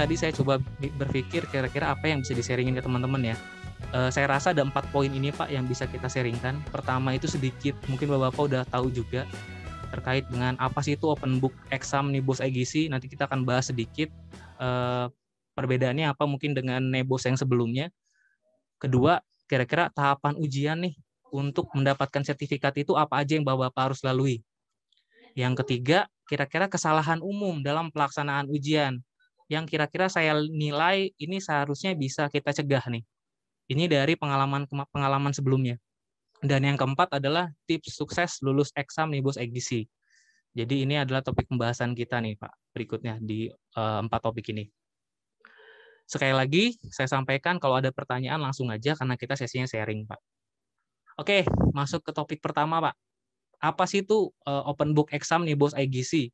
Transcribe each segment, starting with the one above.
tadi saya coba berpikir kira-kira apa yang bisa diseringin ke teman-teman ya. E, saya rasa ada empat poin ini Pak yang bisa kita sharingkan. Pertama itu sedikit, mungkin Bapak-Bapak udah tahu juga terkait dengan apa sih itu open book exam nih bos IGC. Nanti kita akan bahas sedikit e, perbedaannya apa mungkin dengan nebos yang sebelumnya. Kedua, kira-kira tahapan ujian nih untuk mendapatkan sertifikat itu apa aja yang Bapak-Bapak harus lalui. Yang ketiga, kira-kira kesalahan umum dalam pelaksanaan ujian yang kira-kira saya nilai ini seharusnya bisa kita cegah nih. Ini dari pengalaman pengalaman sebelumnya. Dan yang keempat adalah tips sukses lulus eksam Nibus EGC. Jadi ini adalah topik pembahasan kita nih Pak berikutnya di eh, empat topik ini. Sekali lagi saya sampaikan kalau ada pertanyaan langsung aja karena kita sesinya sharing Pak. Oke, masuk ke topik pertama Pak. Apa sih itu uh, eh, open book exam Nibus EGC?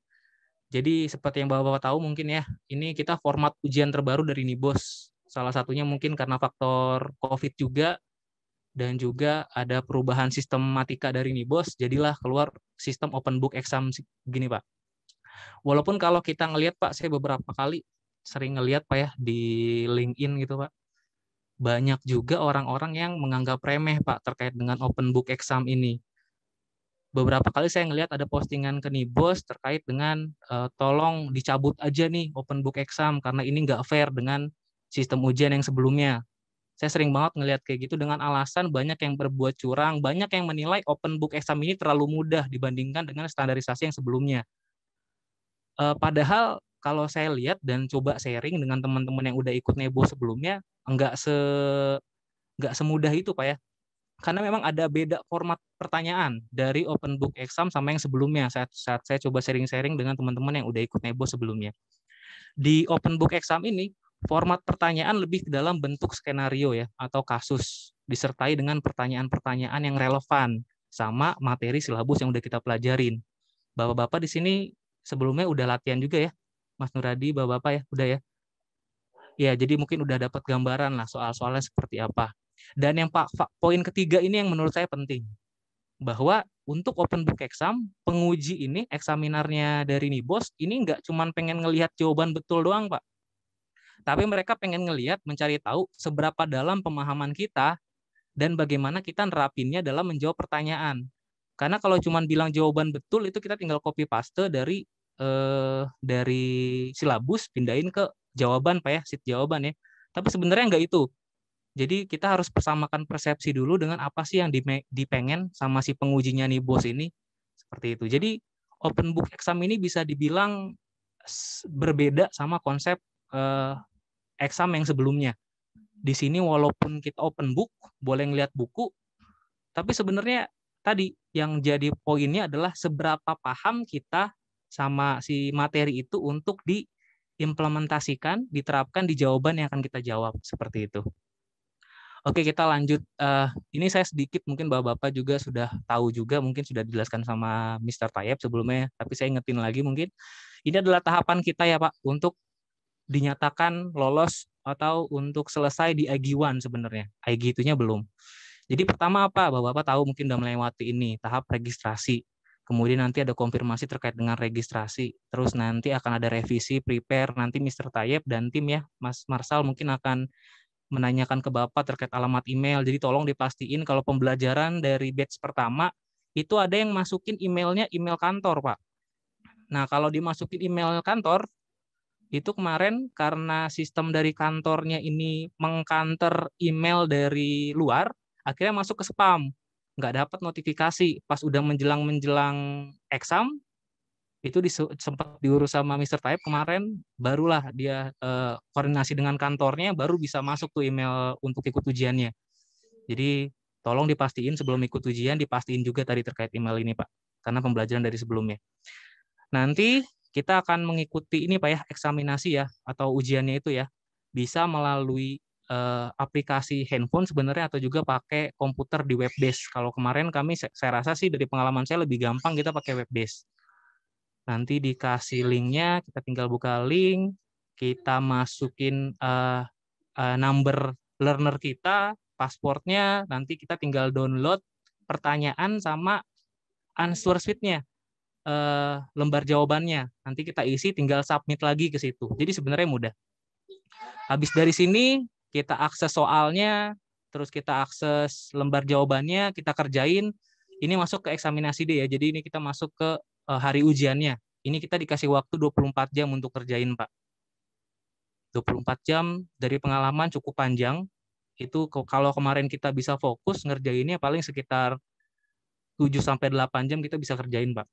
Jadi seperti yang Bapak-bapak tahu mungkin ya, ini kita format ujian terbaru dari Nibos. Salah satunya mungkin karena faktor Covid juga dan juga ada perubahan sistematika dari Nibos, jadilah keluar sistem open book exam gini, Pak. Walaupun kalau kita ngelihat Pak, saya beberapa kali sering ngelihat Pak ya di LinkedIn gitu, Pak. Banyak juga orang-orang yang menganggap remeh, Pak, terkait dengan open book exam ini beberapa kali saya ngelihat ada postingan ke Nibos terkait dengan uh, tolong dicabut aja nih open book exam karena ini nggak fair dengan sistem ujian yang sebelumnya. Saya sering banget ngelihat kayak gitu dengan alasan banyak yang berbuat curang, banyak yang menilai open book exam ini terlalu mudah dibandingkan dengan standarisasi yang sebelumnya. Uh, padahal kalau saya lihat dan coba sharing dengan teman-teman yang udah ikut nebo sebelumnya, enggak se nggak semudah itu pak ya karena memang ada beda format pertanyaan dari open book exam sama yang sebelumnya saat saat saya coba sharing-sharing dengan teman-teman yang udah ikut nebo sebelumnya di open book exam ini format pertanyaan lebih ke dalam bentuk skenario ya atau kasus disertai dengan pertanyaan-pertanyaan yang relevan sama materi silabus yang udah kita pelajarin bapak-bapak di sini sebelumnya udah latihan juga ya Mas Nuradi bapak-bapak ya udah ya ya jadi mungkin udah dapat gambaran lah soal-soalnya seperti apa dan yang pak poin ketiga ini yang menurut saya penting bahwa untuk open book exam penguji ini eksaminarnya dari nih bos ini nggak cuma pengen ngelihat jawaban betul doang pak, tapi mereka pengen ngelihat mencari tahu seberapa dalam pemahaman kita dan bagaimana kita nerapinnya dalam menjawab pertanyaan. Karena kalau cuma bilang jawaban betul itu kita tinggal copy paste dari eh, dari silabus pindahin ke jawaban pak ya, sit jawaban ya. Tapi sebenarnya nggak itu. Jadi kita harus persamakan persepsi dulu dengan apa sih yang dipengen sama si pengujinya nih bos ini seperti itu. Jadi open book exam ini bisa dibilang berbeda sama konsep eh, exam yang sebelumnya. Di sini walaupun kita open book, boleh ngelihat buku, tapi sebenarnya tadi yang jadi poinnya adalah seberapa paham kita sama si materi itu untuk diimplementasikan, diterapkan di jawaban yang akan kita jawab seperti itu. Oke, kita lanjut. Uh, ini saya sedikit mungkin Bapak-bapak juga sudah tahu juga, mungkin sudah dijelaskan sama Mr. Tayeb sebelumnya, tapi saya ingetin lagi mungkin. Ini adalah tahapan kita ya, Pak, untuk dinyatakan lolos atau untuk selesai di IG1 sebenarnya. IG itunya belum. Jadi pertama apa? Bapak-bapak tahu mungkin sudah melewati ini, tahap registrasi. Kemudian nanti ada konfirmasi terkait dengan registrasi. Terus nanti akan ada revisi, prepare, nanti Mr. Tayeb dan tim ya, Mas Marsal mungkin akan menanyakan ke Bapak terkait alamat email. Jadi tolong dipastiin kalau pembelajaran dari batch pertama itu ada yang masukin emailnya email kantor, Pak. Nah, kalau dimasukin email kantor, itu kemarin karena sistem dari kantornya ini mengkanter email dari luar, akhirnya masuk ke spam. Nggak dapat notifikasi. Pas udah menjelang-menjelang exam, itu sempat diurus sama Mr. Taib kemarin barulah dia eh, koordinasi dengan kantornya baru bisa masuk tuh email untuk ikut ujiannya. Jadi tolong dipastiin sebelum ikut ujian dipastiin juga tadi terkait email ini Pak karena pembelajaran dari sebelumnya. Nanti kita akan mengikuti ini Pak ya eksaminasi ya atau ujiannya itu ya bisa melalui eh, aplikasi handphone sebenarnya atau juga pakai komputer di web base. Kalau kemarin kami saya rasa sih dari pengalaman saya lebih gampang kita pakai web base. Nanti dikasih linknya, kita tinggal buka link, kita masukin uh, uh, number learner kita, pasportnya, nanti kita tinggal download pertanyaan sama answer sheet-nya, uh, lembar jawabannya. Nanti kita isi, tinggal submit lagi ke situ. Jadi sebenarnya mudah. Habis dari sini, kita akses soalnya, terus kita akses lembar jawabannya, kita kerjain. Ini masuk ke eksaminasi deh ya. Jadi ini kita masuk ke Eh, hari ujiannya. Ini kita dikasih waktu 24 jam untuk kerjain, Pak. 24 jam dari pengalaman cukup panjang. Itu kalau kemarin kita bisa fokus ngerjainnya paling sekitar 7 sampai 8 jam kita bisa kerjain, Pak.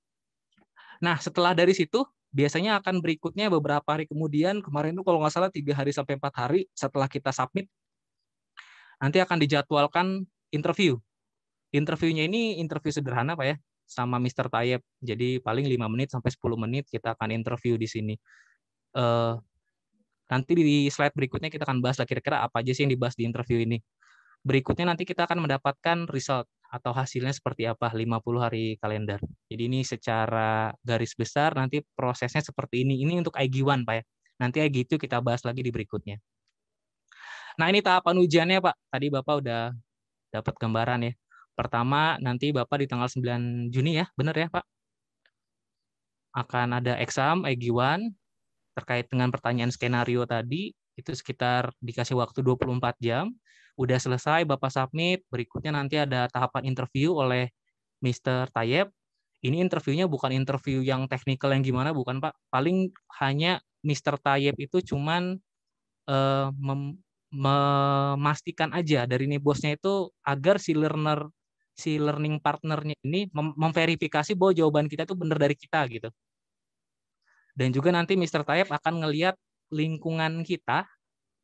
Nah, setelah dari situ biasanya akan berikutnya beberapa hari kemudian kemarin itu kalau nggak salah tiga hari sampai empat hari setelah kita submit nanti akan dijadwalkan interview interviewnya ini interview sederhana pak ya sama Mr. Tayeb. Jadi paling 5 menit sampai 10 menit kita akan interview di sini. Uh, nanti di slide berikutnya kita akan bahas kira-kira apa aja sih yang dibahas di interview ini. Berikutnya nanti kita akan mendapatkan result atau hasilnya seperti apa 50 hari kalender. Jadi ini secara garis besar nanti prosesnya seperti ini. Ini untuk IG1 Pak ya. Nanti IG itu kita bahas lagi di berikutnya. Nah ini tahapan ujiannya Pak. Tadi Bapak udah dapat gambaran ya. Pertama, nanti Bapak di tanggal 9 Juni ya, benar ya Pak? Akan ada exam EG1 terkait dengan pertanyaan skenario tadi, itu sekitar dikasih waktu 24 jam. Udah selesai, Bapak submit, berikutnya nanti ada tahapan interview oleh Mr. Tayeb. Ini interviewnya bukan interview yang teknikal yang gimana, bukan Pak. Paling hanya Mr. Tayeb itu cuman uh, memastikan aja dari nih bosnya itu agar si learner si learning partnernya ini mem memverifikasi bahwa jawaban kita itu benar dari kita gitu. Dan juga nanti Mr. Tayeb akan ngelihat lingkungan kita,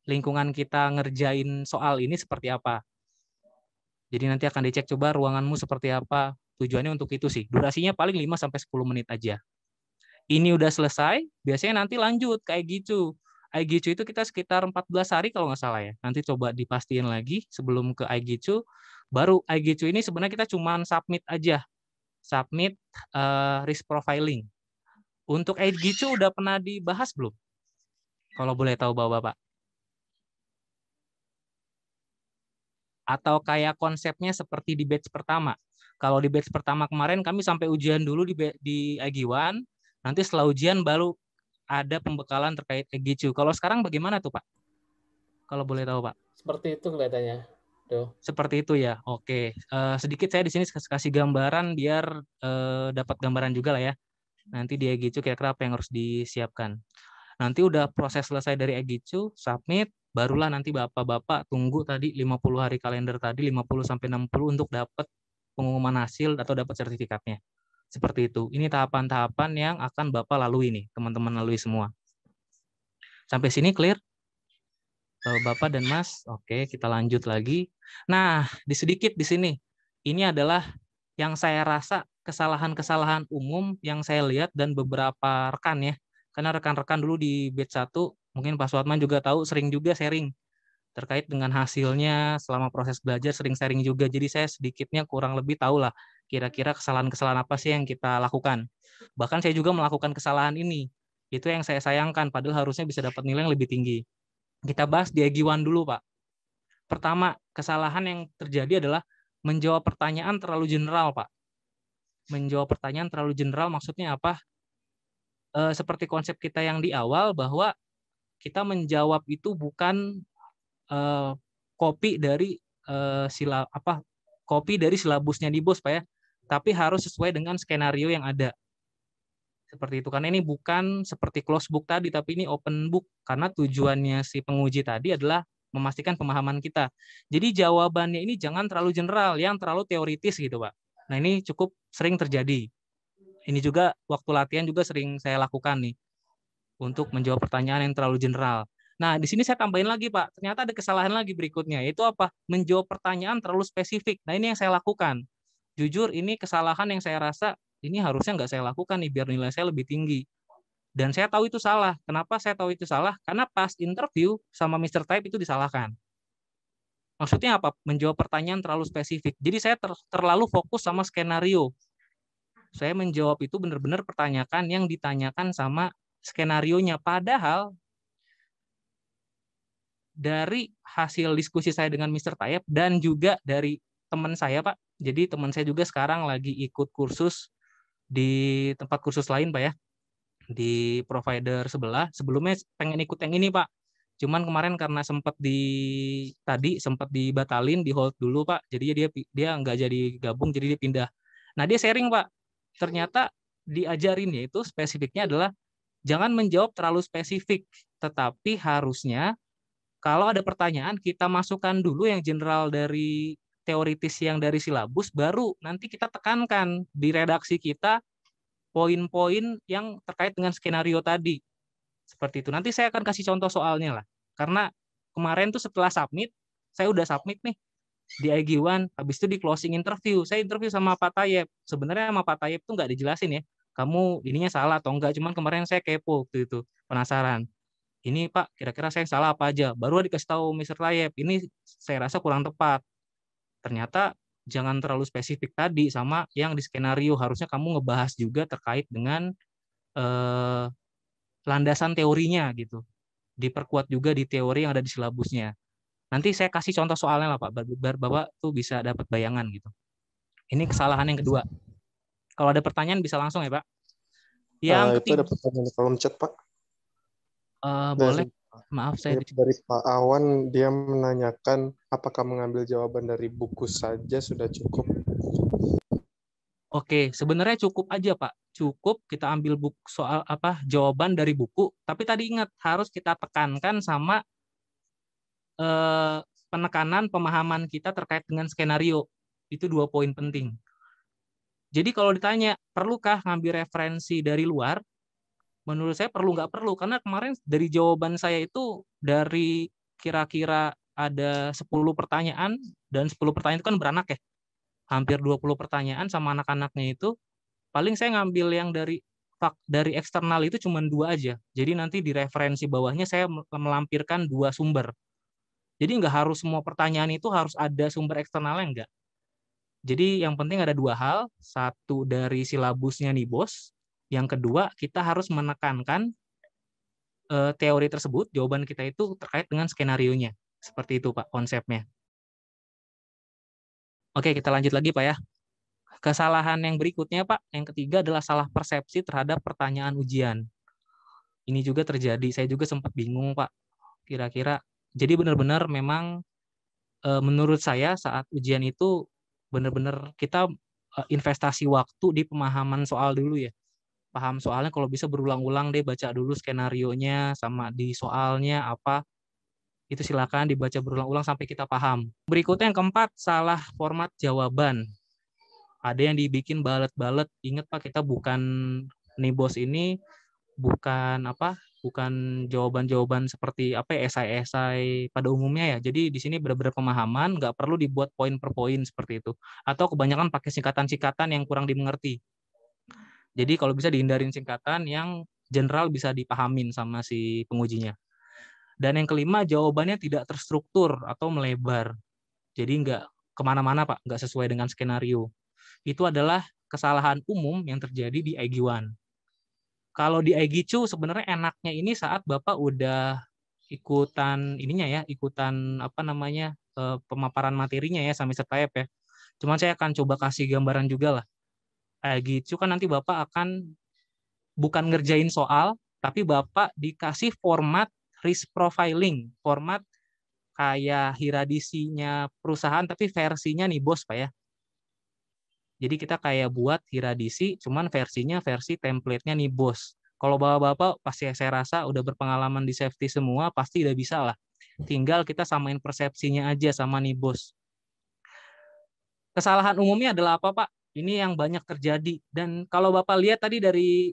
lingkungan kita ngerjain soal ini seperti apa. Jadi nanti akan dicek coba ruanganmu seperti apa. Tujuannya untuk itu sih. Durasinya paling 5 sampai 10 menit aja. Ini udah selesai, biasanya nanti lanjut kayak gitu. IGC itu kita sekitar 14 hari kalau nggak salah ya. Nanti coba dipastikan lagi sebelum ke IGCU. Baru IGCU ini sebenarnya kita cuma submit aja. Submit uh, risk profiling. Untuk IGCU udah pernah dibahas belum? Kalau boleh tahu Bapak-Bapak. Atau kayak konsepnya seperti di batch pertama. Kalau di batch pertama kemarin kami sampai ujian dulu di di IG1, nanti setelah ujian baru ada pembekalan terkait EGCU. Kalau sekarang bagaimana tuh Pak? Kalau boleh tahu Pak? Seperti itu kelihatannya. Tuh. Seperti itu ya. Oke. Uh, sedikit saya di sini kasih gambaran biar uh, dapat gambaran juga lah ya. Nanti di EGCU kira-kira apa yang harus disiapkan. Nanti udah proses selesai dari EGCU, submit, barulah nanti bapak-bapak tunggu tadi 50 hari kalender tadi 50 sampai 60 untuk dapat pengumuman hasil atau dapat sertifikatnya. Seperti itu. Ini tahapan-tahapan yang akan Bapak lalui nih, teman-teman lalui semua. Sampai sini clear? Eh, Bapak dan Mas, oke kita lanjut lagi. Nah, di sedikit di sini, ini adalah yang saya rasa kesalahan-kesalahan umum yang saya lihat dan beberapa rekan ya. Karena rekan-rekan dulu di batch 1, mungkin Pak Suatman juga tahu, sering juga sharing terkait dengan hasilnya selama proses belajar sering sharing juga. Jadi saya sedikitnya kurang lebih tahu lah kira-kira kesalahan-kesalahan apa sih yang kita lakukan. Bahkan saya juga melakukan kesalahan ini. Itu yang saya sayangkan, padahal harusnya bisa dapat nilai yang lebih tinggi. Kita bahas di Egiwan dulu, Pak. Pertama, kesalahan yang terjadi adalah menjawab pertanyaan terlalu general, Pak. Menjawab pertanyaan terlalu general maksudnya apa? E, seperti konsep kita yang di awal bahwa kita menjawab itu bukan uh, dari uh, sila apa kopi dari silabusnya di bos pak ya tapi harus sesuai dengan skenario yang ada seperti itu karena ini bukan seperti close book tadi tapi ini open book karena tujuannya si penguji tadi adalah memastikan pemahaman kita jadi jawabannya ini jangan terlalu general yang terlalu teoritis gitu pak nah ini cukup sering terjadi ini juga waktu latihan juga sering saya lakukan nih untuk menjawab pertanyaan yang terlalu general Nah, di sini saya tambahin lagi, Pak. Ternyata ada kesalahan lagi berikutnya, yaitu apa? Menjawab pertanyaan terlalu spesifik. Nah, ini yang saya lakukan. Jujur, ini kesalahan yang saya rasa ini harusnya nggak saya lakukan nih biar nilai saya lebih tinggi. Dan saya tahu itu salah. Kenapa saya tahu itu salah? Karena pas interview sama Mr. Type itu disalahkan. Maksudnya apa? Menjawab pertanyaan terlalu spesifik. Jadi saya ter terlalu fokus sama skenario. Saya menjawab itu benar-benar pertanyaan yang ditanyakan sama skenarionya. Padahal dari hasil diskusi saya dengan Mr. Tayeb dan juga dari teman saya, Pak. Jadi teman saya juga sekarang lagi ikut kursus di tempat kursus lain, Pak ya. Di provider sebelah. Sebelumnya pengen ikut yang ini, Pak. Cuman kemarin karena sempat di tadi sempat dibatalin, di hold dulu, Pak. Jadi dia dia nggak jadi gabung, jadi dia pindah. Nah, dia sharing, Pak. Ternyata diajarin yaitu spesifiknya adalah jangan menjawab terlalu spesifik, tetapi harusnya kalau ada pertanyaan, kita masukkan dulu yang general dari teoritis yang dari silabus, baru nanti kita tekankan di redaksi kita poin-poin yang terkait dengan skenario tadi. Seperti itu. Nanti saya akan kasih contoh soalnya lah. Karena kemarin tuh setelah submit, saya udah submit nih di IG1, habis itu di closing interview. Saya interview sama Pak Tayeb. Sebenarnya sama Pak Tayeb tuh nggak dijelasin ya kamu ininya salah atau enggak cuman kemarin saya kepo waktu itu penasaran ini Pak, kira-kira saya salah apa aja? Baru dikasih tahu Mr. Tayeb, ini saya rasa kurang tepat. Ternyata jangan terlalu spesifik tadi sama yang di skenario. Harusnya kamu ngebahas juga terkait dengan eh, landasan teorinya gitu. Diperkuat juga di teori yang ada di silabusnya. Nanti saya kasih contoh soalnya lah Pak, biar Bapak tuh bisa dapat bayangan gitu. Ini kesalahan yang kedua. Kalau ada pertanyaan bisa langsung ya Pak. Yang uh, Itu ada pertanyaan di kolom chat Pak. Eh, nah, boleh. Maaf saya dari Pak Awan dia menanyakan apakah mengambil jawaban dari buku saja sudah cukup? Oke, sebenarnya cukup aja Pak. Cukup kita ambil buku soal apa jawaban dari buku. Tapi tadi ingat harus kita tekankan sama eh, penekanan pemahaman kita terkait dengan skenario. Itu dua poin penting. Jadi kalau ditanya perlukah ngambil referensi dari luar, menurut saya perlu nggak perlu karena kemarin dari jawaban saya itu dari kira-kira ada 10 pertanyaan dan 10 pertanyaan itu kan beranak ya hampir 20 pertanyaan sama anak-anaknya itu paling saya ngambil yang dari fak dari eksternal itu cuma dua aja. Jadi nanti di referensi bawahnya saya melampirkan dua sumber. Jadi nggak harus semua pertanyaan itu harus ada sumber eksternalnya enggak. Jadi yang penting ada dua hal. Satu dari silabusnya nih bos, yang kedua, kita harus menekankan uh, teori tersebut, jawaban kita itu terkait dengan skenario-nya. Seperti itu, Pak, konsepnya. Oke, kita lanjut lagi, Pak ya. Kesalahan yang berikutnya, Pak, yang ketiga adalah salah persepsi terhadap pertanyaan ujian. Ini juga terjadi. Saya juga sempat bingung, Pak. Kira-kira, jadi benar-benar memang eh, menurut saya saat ujian itu benar-benar kita eh, investasi waktu di pemahaman soal dulu ya paham soalnya kalau bisa berulang-ulang deh baca dulu skenario nya sama di soalnya apa itu silakan dibaca berulang-ulang sampai kita paham berikutnya yang keempat salah format jawaban ada yang dibikin balet-balet ingat pak kita bukan nih bos ini bukan apa bukan jawaban-jawaban seperti apa ya, esai-esai pada umumnya ya. Jadi di sini benar-benar pemahaman, nggak perlu dibuat poin per poin seperti itu. Atau kebanyakan pakai singkatan-singkatan yang kurang dimengerti. Jadi kalau bisa dihindarin singkatan yang general bisa dipahamin sama si pengujinya. Dan yang kelima, jawabannya tidak terstruktur atau melebar. Jadi nggak kemana-mana, Pak. Nggak sesuai dengan skenario. Itu adalah kesalahan umum yang terjadi di IG1. Kalau di IG2 sebenarnya enaknya ini saat Bapak udah ikutan ininya ya, ikutan apa namanya, eh, pemaparan materinya ya, sampai setiap ya. Cuman saya akan coba kasih gambaran juga lah eh, gitu kan nanti Bapak akan bukan ngerjain soal, tapi Bapak dikasih format risk profiling, format kayak hiradisinya perusahaan tapi versinya nih bos Pak ya. Jadi kita kayak buat hiradisi cuman versinya versi template-nya nih bos. Kalau bapak-bapak pasti saya rasa udah berpengalaman di safety semua pasti udah bisa lah. Tinggal kita samain persepsinya aja sama nih bos. Kesalahan umumnya adalah apa Pak? Ini yang banyak terjadi. Dan kalau Bapak lihat tadi dari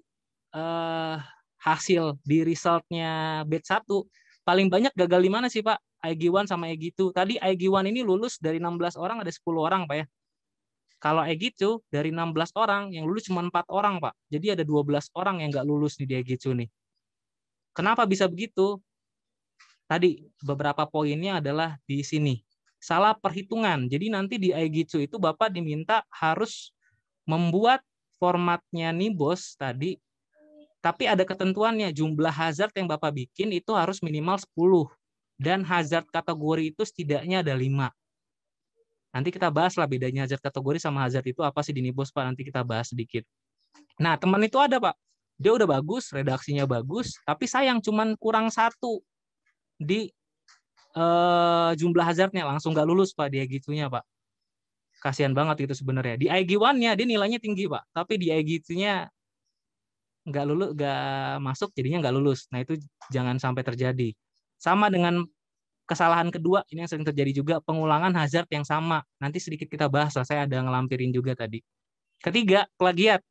uh, hasil di resultnya batch 1, paling banyak gagal di mana sih Pak? IG1 sama IG2. Tadi IG1 ini lulus dari 16 orang ada 10 orang Pak ya. Kalau ig 2 dari 16 orang yang lulus cuma 4 orang, Pak. Jadi ada 12 orang yang nggak lulus nih di ig 2 nih. Kenapa bisa begitu? Tadi beberapa poinnya adalah di sini salah perhitungan. Jadi nanti di Aegitsu itu Bapak diminta harus membuat formatnya nih bos tadi, tapi ada ketentuannya jumlah hazard yang Bapak bikin itu harus minimal 10 dan hazard kategori itu setidaknya ada 5. Nanti kita bahas lah bedanya hazard kategori sama hazard itu apa sih di Nibos Pak, nanti kita bahas sedikit. Nah, teman itu ada Pak. Dia udah bagus, redaksinya bagus, tapi sayang cuman kurang satu di uh, jumlah hazardnya langsung nggak lulus pak di gitunya pak kasihan banget itu sebenarnya di IG1-nya dia nilainya tinggi pak tapi di IG2-nya nggak lulus nggak masuk jadinya nggak lulus nah itu jangan sampai terjadi sama dengan kesalahan kedua ini yang sering terjadi juga pengulangan hazard yang sama nanti sedikit kita bahas lah saya ada ngelampirin juga tadi ketiga plagiat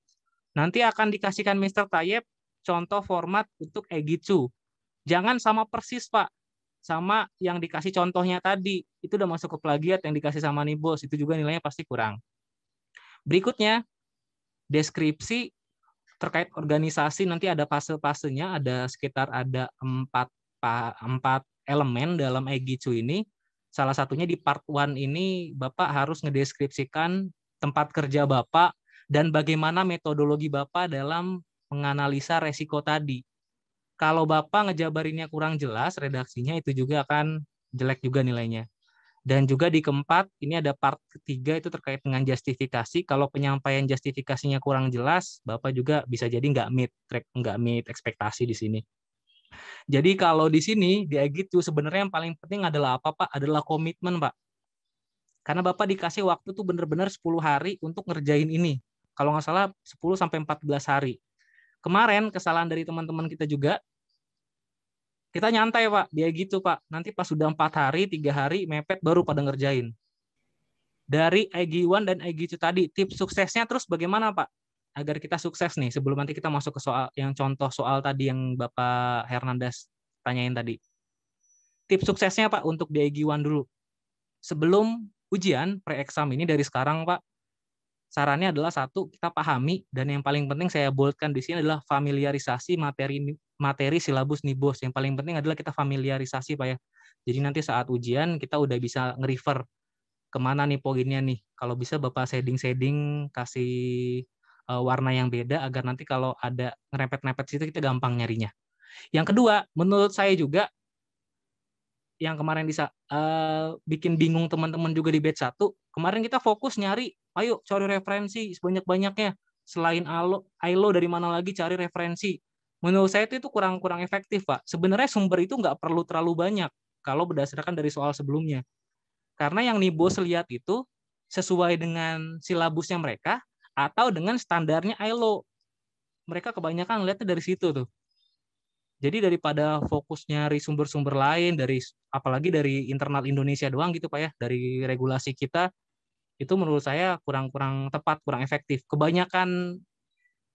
nanti akan dikasihkan Mr. Tayeb contoh format untuk EGITU jangan sama persis pak sama yang dikasih contohnya tadi itu udah masuk ke plagiat yang dikasih sama nih bos itu juga nilainya pasti kurang. Berikutnya deskripsi terkait organisasi nanti ada fase-fasenya ada sekitar ada empat empat elemen dalam EGICU ini. Salah satunya di part one ini Bapak harus ngedeskripsikan tempat kerja Bapak dan bagaimana metodologi Bapak dalam menganalisa resiko tadi. Kalau Bapak ngejabarinnya kurang jelas redaksinya itu juga akan jelek juga nilainya. Dan juga di keempat, ini ada part ketiga itu terkait dengan justifikasi. Kalau penyampaian justifikasinya kurang jelas, Bapak juga bisa jadi nggak meet track, nggak meet ekspektasi di sini. Jadi kalau di sini, di gitu, sebenarnya yang paling penting adalah apa, Pak? Adalah komitmen, Pak. Karena Bapak dikasih waktu tuh benar-benar 10 hari untuk ngerjain ini. Kalau nggak salah, 10 sampai 14 hari kemarin kesalahan dari teman-teman kita juga kita nyantai pak dia gitu pak nanti pas sudah empat hari tiga hari mepet baru pada ngerjain dari IG1 dan IG2 tadi tips suksesnya terus bagaimana pak agar kita sukses nih sebelum nanti kita masuk ke soal yang contoh soal tadi yang Bapak Hernandez tanyain tadi tips suksesnya pak untuk di IG1 dulu sebelum ujian pre-exam ini dari sekarang pak sarannya adalah satu kita pahami dan yang paling penting saya boldkan di sini adalah familiarisasi materi materi silabus nibos yang paling penting adalah kita familiarisasi pak ya jadi nanti saat ujian kita udah bisa nge-refer kemana nih poinnya nih kalau bisa bapak shading shading kasih eh, warna yang beda agar nanti kalau ada ngerepet-nepet situ kita gampang nyarinya yang kedua menurut saya juga yang kemarin bisa uh, bikin bingung teman-teman juga di batch 1, kemarin kita fokus nyari Ayo cari referensi sebanyak-banyaknya. Selain ILO, ILO dari mana lagi cari referensi? Menurut saya itu, kurang kurang efektif, Pak. Sebenarnya sumber itu nggak perlu terlalu banyak kalau berdasarkan dari soal sebelumnya. Karena yang nibo lihat itu sesuai dengan silabusnya mereka atau dengan standarnya ILO. Mereka kebanyakan lihatnya dari situ tuh. Jadi daripada fokus nyari sumber-sumber lain dari apalagi dari internal Indonesia doang gitu Pak ya, dari regulasi kita itu menurut saya kurang-kurang tepat, kurang efektif. Kebanyakan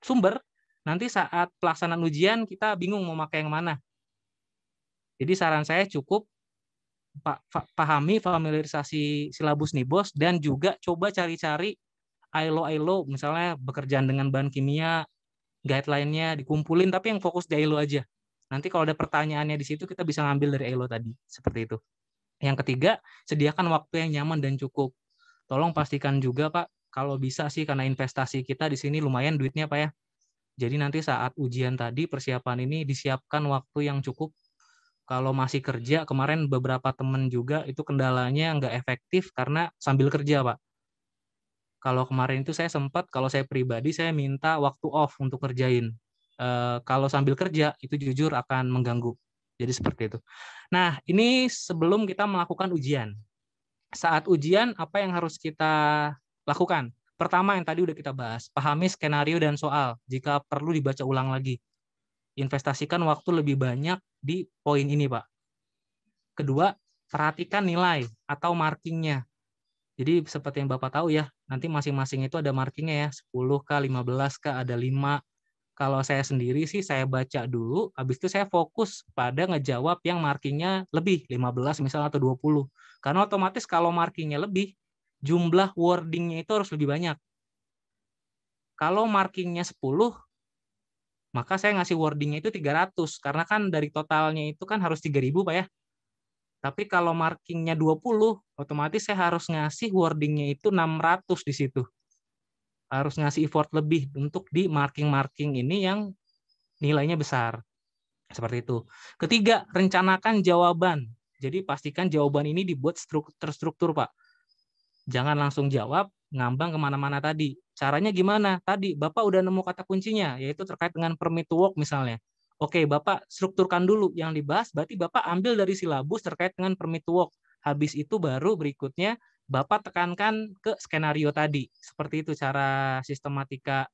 sumber nanti saat pelaksanaan ujian kita bingung mau pakai yang mana. Jadi saran saya cukup pahami familiarisasi silabus nih bos dan juga coba cari-cari ILO-ILO misalnya bekerjaan dengan bahan kimia, guideline-nya dikumpulin tapi yang fokus di ILO aja. Nanti kalau ada pertanyaannya di situ kita bisa ngambil dari ILO tadi, seperti itu. Yang ketiga, sediakan waktu yang nyaman dan cukup. Tolong pastikan juga Pak, kalau bisa sih karena investasi kita di sini lumayan duitnya Pak ya. Jadi nanti saat ujian tadi persiapan ini disiapkan waktu yang cukup. Kalau masih kerja, kemarin beberapa teman juga itu kendalanya nggak efektif karena sambil kerja Pak. Kalau kemarin itu saya sempat, kalau saya pribadi saya minta waktu off untuk kerjain. E, kalau sambil kerja itu jujur akan mengganggu. Jadi seperti itu. Nah, ini sebelum kita melakukan ujian saat ujian apa yang harus kita lakukan? Pertama yang tadi udah kita bahas, pahami skenario dan soal. Jika perlu dibaca ulang lagi. Investasikan waktu lebih banyak di poin ini, Pak. Kedua, perhatikan nilai atau markingnya. Jadi seperti yang Bapak tahu ya, nanti masing-masing itu ada markingnya ya, 10K, 15K, ada 5. Kalau saya sendiri sih saya baca dulu, habis itu saya fokus pada ngejawab yang markingnya lebih, 15 misalnya atau 20. Karena otomatis kalau markingnya lebih, jumlah wordingnya itu harus lebih banyak. Kalau markingnya 10, maka saya ngasih wordingnya itu 300. Karena kan dari totalnya itu kan harus 3000 Pak ya. Tapi kalau markingnya 20, otomatis saya harus ngasih wordingnya itu 600 di situ. Harus ngasih effort lebih untuk di marking-marking ini yang nilainya besar. Seperti itu. Ketiga, rencanakan jawaban. Jadi pastikan jawaban ini dibuat terstruktur, Pak. Jangan langsung jawab, ngambang kemana-mana tadi. Caranya gimana? Tadi Bapak udah nemu kata kuncinya, yaitu terkait dengan permit to work misalnya. Oke, Bapak strukturkan dulu yang dibahas, berarti Bapak ambil dari silabus terkait dengan permit to work. Habis itu baru berikutnya Bapak tekankan ke skenario tadi. Seperti itu cara sistematika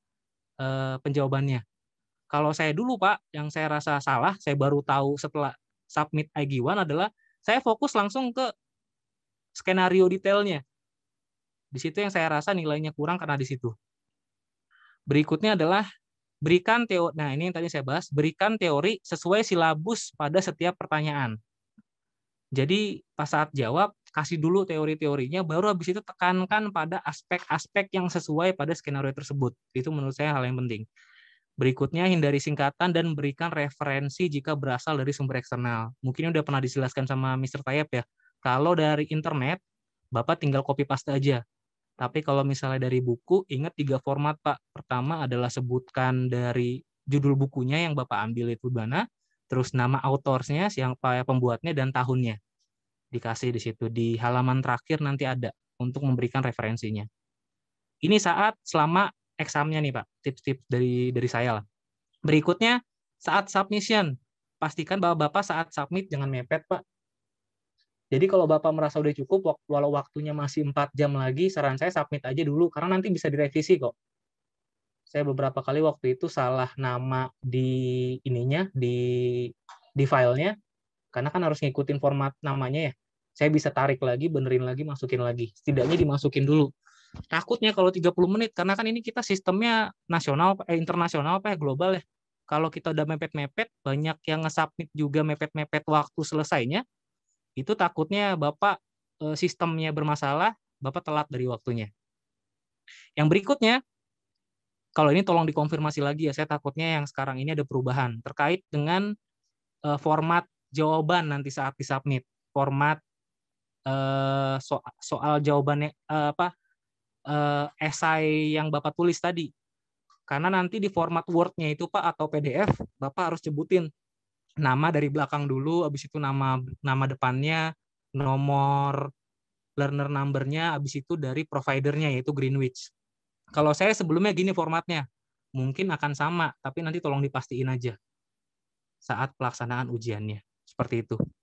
eh, penjawabannya. Kalau saya dulu, Pak, yang saya rasa salah, saya baru tahu setelah submit IG1 adalah saya fokus langsung ke skenario detailnya. Di situ yang saya rasa nilainya kurang karena di situ. Berikutnya adalah berikan teori. Nah, ini yang tadi saya bahas, berikan teori sesuai silabus pada setiap pertanyaan. Jadi pas saat jawab, kasih dulu teori-teorinya, baru habis itu tekankan pada aspek-aspek yang sesuai pada skenario tersebut. Itu menurut saya hal yang penting. Berikutnya, hindari singkatan dan berikan referensi jika berasal dari sumber eksternal. Mungkin udah pernah dijelaskan sama Mr. Tayyip ya. Kalau dari internet, Bapak tinggal copy paste aja. Tapi kalau misalnya dari buku, ingat tiga format, Pak. Pertama adalah sebutkan dari judul bukunya yang Bapak ambil itu mana, terus nama autorsnya, siapa ya pembuatnya, dan tahunnya. Dikasih di situ. Di halaman terakhir nanti ada untuk memberikan referensinya. Ini saat selama examnya nih Pak, tips-tips dari dari saya lah. Berikutnya saat submission, pastikan bahwa Bapak saat submit jangan mepet Pak. Jadi kalau Bapak merasa udah cukup, walau waktunya masih 4 jam lagi, saran saya submit aja dulu, karena nanti bisa direvisi kok. Saya beberapa kali waktu itu salah nama di ininya, di di filenya, karena kan harus ngikutin format namanya ya. Saya bisa tarik lagi, benerin lagi, masukin lagi. Setidaknya dimasukin dulu Takutnya kalau 30 menit karena kan ini kita sistemnya nasional eh, internasional apa ya global ya. Kalau kita udah mepet-mepet banyak yang nge-submit juga mepet-mepet waktu selesainya itu takutnya Bapak eh, sistemnya bermasalah, Bapak telat dari waktunya. Yang berikutnya kalau ini tolong dikonfirmasi lagi ya, saya takutnya yang sekarang ini ada perubahan terkait dengan eh, format jawaban nanti saat disubmit, format eh, soal, jawabannya apa uh, esai yang Bapak tulis tadi. Karena nanti di format Word-nya itu Pak atau PDF, Bapak harus sebutin nama dari belakang dulu, habis itu nama nama depannya, nomor learner number-nya, habis itu dari providernya yaitu Greenwich. Kalau saya sebelumnya gini formatnya, mungkin akan sama, tapi nanti tolong dipastiin aja saat pelaksanaan ujiannya. Seperti itu.